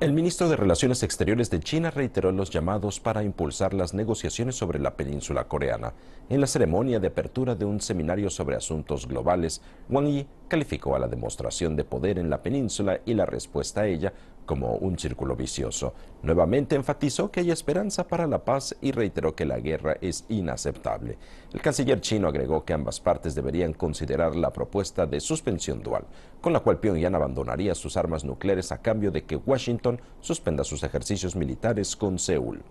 El ministro de Relaciones Exteriores de China reiteró los llamados para impulsar las negociaciones sobre la península coreana. En la ceremonia de apertura de un seminario sobre asuntos globales, Wang Yi calificó a la demostración de poder en la península y la respuesta a ella como un círculo vicioso. Nuevamente enfatizó que hay esperanza para la paz y reiteró que la guerra es inaceptable. El canciller chino agregó que ambas partes deberían considerar la propuesta de suspensión dual, con la cual Pyongyang abandonaría sus armas nucleares a cambio de que Washington suspenda sus ejercicios militares con Seúl.